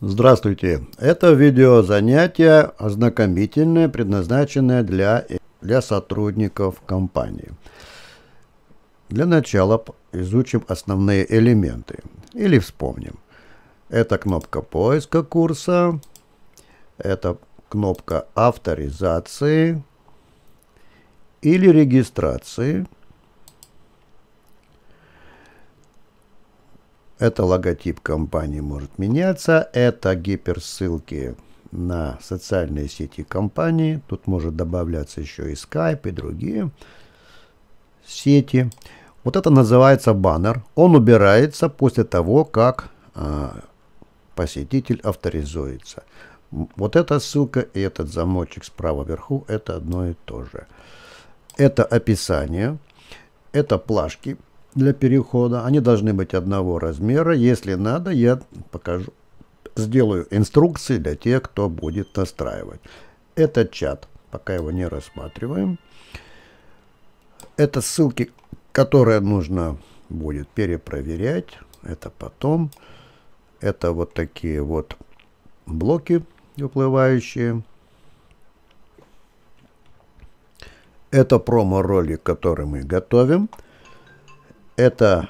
Здравствуйте! Это видео занятие ознакомительное, предназначенное для, для сотрудников компании. Для начала изучим основные элементы или вспомним. Это кнопка поиска курса, это кнопка авторизации или регистрации – Это логотип компании может меняться, это гиперссылки на социальные сети компании, тут может добавляться еще и Skype и другие сети. Вот это называется баннер. Он убирается после того, как а, посетитель авторизуется. Вот эта ссылка и этот замочек справа вверху – это одно и то же. Это описание, это плашки – для перехода. Они должны быть одного размера. Если надо, я покажу, сделаю инструкции для тех, кто будет настраивать. Это чат, пока его не рассматриваем. Это ссылки, которые нужно будет перепроверять. Это потом. Это вот такие вот блоки выплывающие. Это промо-ролик, который мы готовим. Это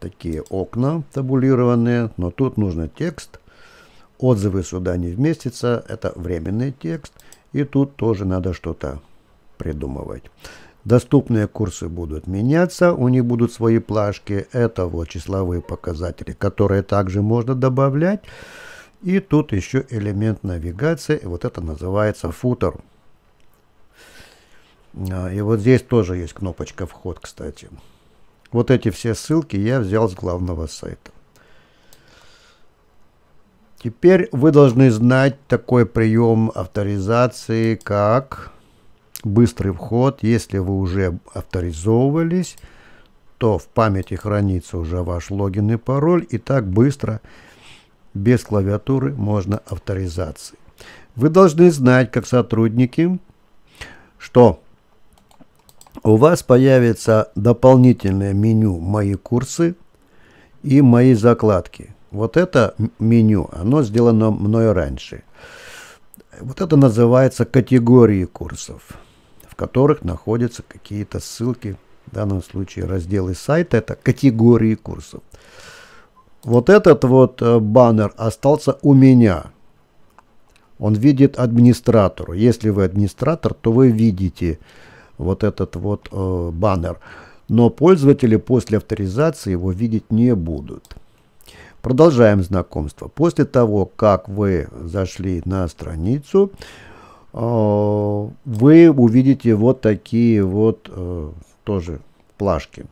такие окна табулированные, но тут нужно текст. Отзывы сюда не вместятся, это временный текст. И тут тоже надо что-то придумывать. Доступные курсы будут меняться, у них будут свои плашки. Это вот числовые показатели, которые также можно добавлять. И тут еще элемент навигации, вот это называется футер. А, и вот здесь тоже есть кнопочка «Вход», кстати. Вот эти все ссылки я взял с главного сайта. Теперь вы должны знать такой прием авторизации, как быстрый вход. Если вы уже авторизовывались, то в памяти хранится уже ваш логин и пароль. И так быстро, без клавиатуры, можно авторизации. Вы должны знать, как сотрудники, что у вас появится дополнительное меню «Мои курсы» и «Мои закладки». Вот это меню, оно сделано мной раньше. Вот это называется категории курсов, в которых находятся какие-то ссылки, в данном случае разделы сайта, это категории курсов. Вот этот вот э, баннер остался у меня. Он видит администратору. Если вы администратор, то вы видите, вот этот вот э, баннер. Но пользователи после авторизации его видеть не будут. Продолжаем знакомство. После того, как вы зашли на страницу, э, вы увидите вот такие вот э, тоже плашки.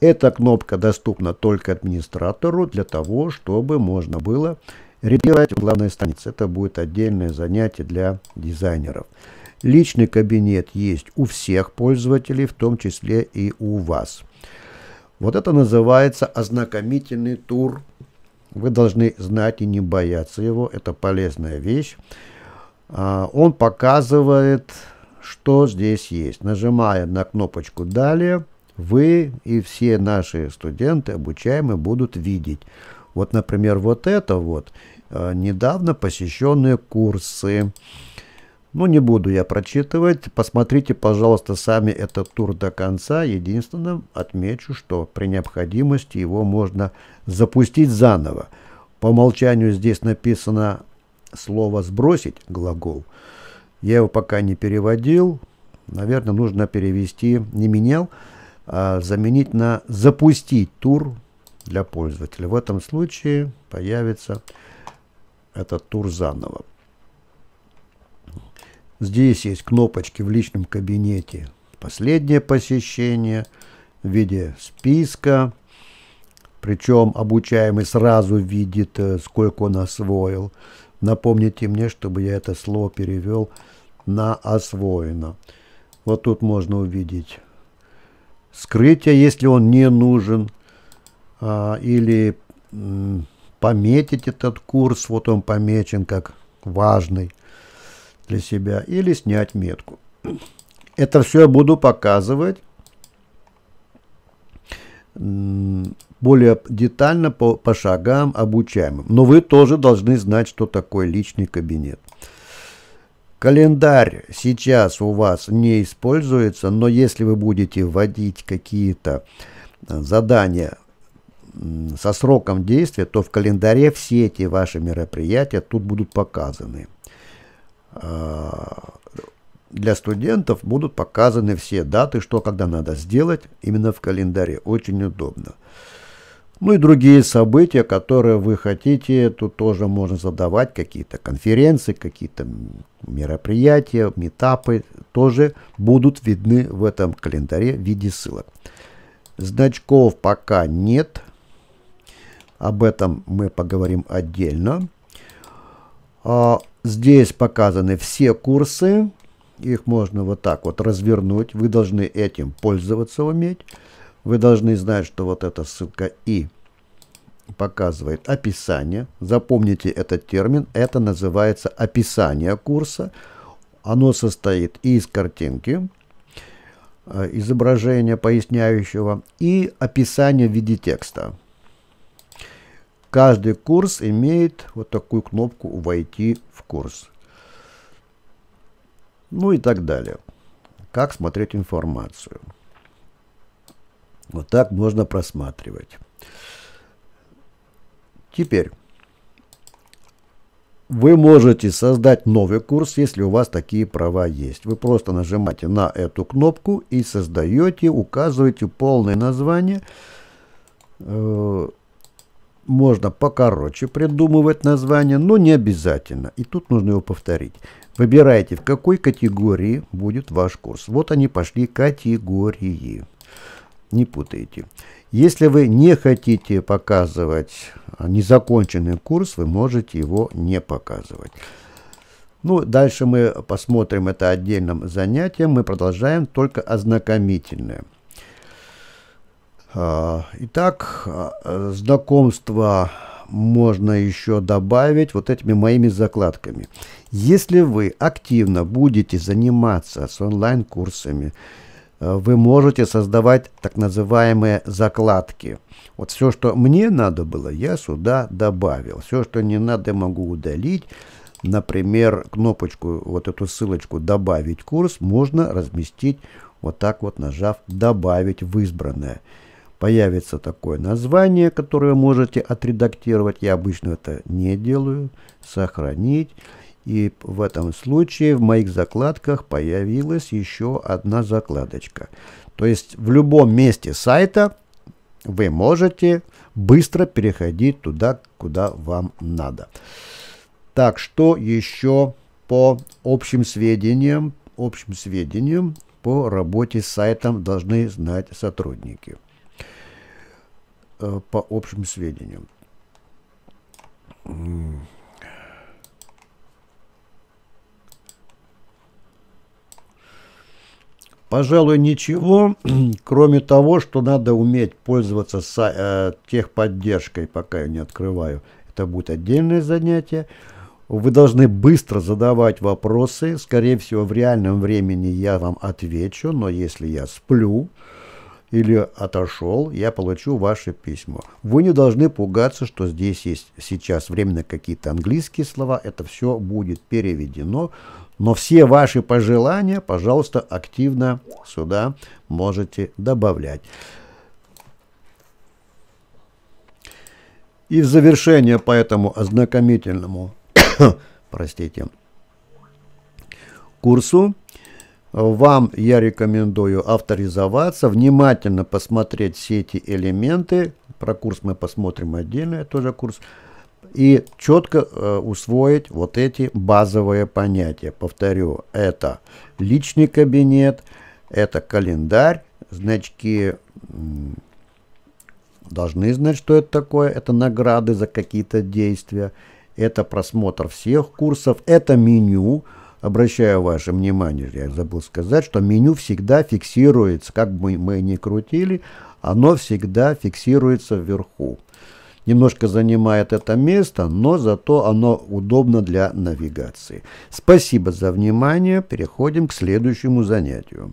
Эта кнопка доступна только администратору для того, чтобы можно было редактировать в главной странице. Это будет отдельное занятие для дизайнеров. Личный кабинет есть у всех пользователей, в том числе и у вас. Вот это называется ознакомительный тур. Вы должны знать и не бояться его. Это полезная вещь. А, он показывает, что здесь есть. Нажимая на кнопочку «Далее», вы и все наши студенты, обучаемые, будут видеть. Вот, например, вот это вот э, недавно посещенные курсы. Ну, не буду я прочитывать. Посмотрите, пожалуйста, сами этот тур до конца. Единственное, отмечу, что при необходимости его можно запустить заново. По умолчанию здесь написано слово «сбросить» глагол. Я его пока не переводил. Наверное, нужно перевести «не менял», а заменить на «запустить тур» для пользователя. В этом случае появится этот тур заново. Здесь есть кнопочки в личном кабинете «Последнее посещение» в виде списка. Причем обучаемый сразу видит, э, сколько он освоил. Напомните мне, чтобы я это слово перевел на «освоено». Вот тут можно увидеть скрытие, если он не нужен, а, или пометить этот курс, вот он помечен как важный для себя или снять метку. Это все я буду показывать более детально по, по шагам обучаемым. Но вы тоже должны знать, что такое личный кабинет. Календарь сейчас у вас не используется, но если вы будете вводить какие-то э, задания со сроком действия, то в календаре все эти ваши мероприятия тут будут показаны. Э, для студентов будут показаны все даты, что когда надо сделать, именно в календаре. Очень удобно. Ну и другие события, которые вы хотите, тут тоже можно задавать какие-то конференции, какие-то мероприятия, метапы, тоже будут видны в этом календаре в виде ссылок. Значков пока нет. Об этом мы поговорим отдельно. А, Здесь показаны все курсы. Их можно вот так вот развернуть. Вы должны этим пользоваться уметь. Вы должны знать, что вот эта ссылка «и» показывает описание. Запомните этот термин. Это называется описание курса. Оно состоит из картинки, э, изображения поясняющего, и описания в виде текста. Каждый курс имеет вот такую кнопку «Войти в курс». Ну и так далее. Как смотреть информацию. Вот так можно просматривать. Теперь вы можете создать новый курс, если у вас такие права есть. Вы просто нажимаете на эту кнопку и создаете, указываете полное название, э, можно покороче придумывать название, но не обязательно. И тут нужно его повторить. Выбирайте, в какой категории будет ваш курс. Вот они пошли категории. Не путайте. Если вы не хотите показывать незаконченный курс, вы можете его не показывать. Ну, дальше мы посмотрим это отдельным занятием. Мы продолжаем только ознакомительное. А, итак, а, знакомство можно еще добавить вот этими моими закладками. Если вы активно будете заниматься с онлайн-курсами, а, вы можете создавать так называемые закладки. Вот все, что мне надо было, я сюда добавил. Все, что не надо, могу удалить. Например, кнопочку, вот эту ссылочку «Добавить курс» можно разместить вот так вот, нажав «Добавить в избранное» появится такое название, которое можете отредактировать. Я обычно это не делаю. Сохранить. И в этом случае в моих закладках появилась еще одна закладочка. То есть в любом месте сайта вы можете быстро переходить туда, куда вам надо. Так, что еще по общим сведениям, общим сведениям по работе с сайтом должны знать сотрудники? Э, по общим сведениям. Пожалуй, ничего, кроме того, что надо уметь пользоваться э, техподдержкой, пока я не открываю. Это будет отдельное занятие. Вы должны быстро задавать вопросы. Скорее всего, в реальном времени я вам отвечу, но если я сплю, или отошел, я получу ваше письмо. Вы не должны пугаться, что здесь есть сейчас временно какие-то английские слова, это все будет переведено, но все ваши пожелания, пожалуйста, активно сюда можете добавлять. И в завершение по этому ознакомительному простите, курсу вам я рекомендую авторизоваться, внимательно посмотреть все эти элементы. Про курс мы посмотрим отдельно, это тоже курс. И четко э, усвоить вот эти базовые понятия. Повторю, это личный кабинет, это календарь, значки должны знать, что это такое. Это награды за какие-то действия, это просмотр всех курсов, это меню – обращаю ваше внимание, я забыл сказать, что меню всегда фиксируется, как бы мы ни крутили, оно всегда фиксируется вверху. Немножко занимает это место, но зато оно удобно для навигации. Спасибо за внимание, переходим к следующему занятию.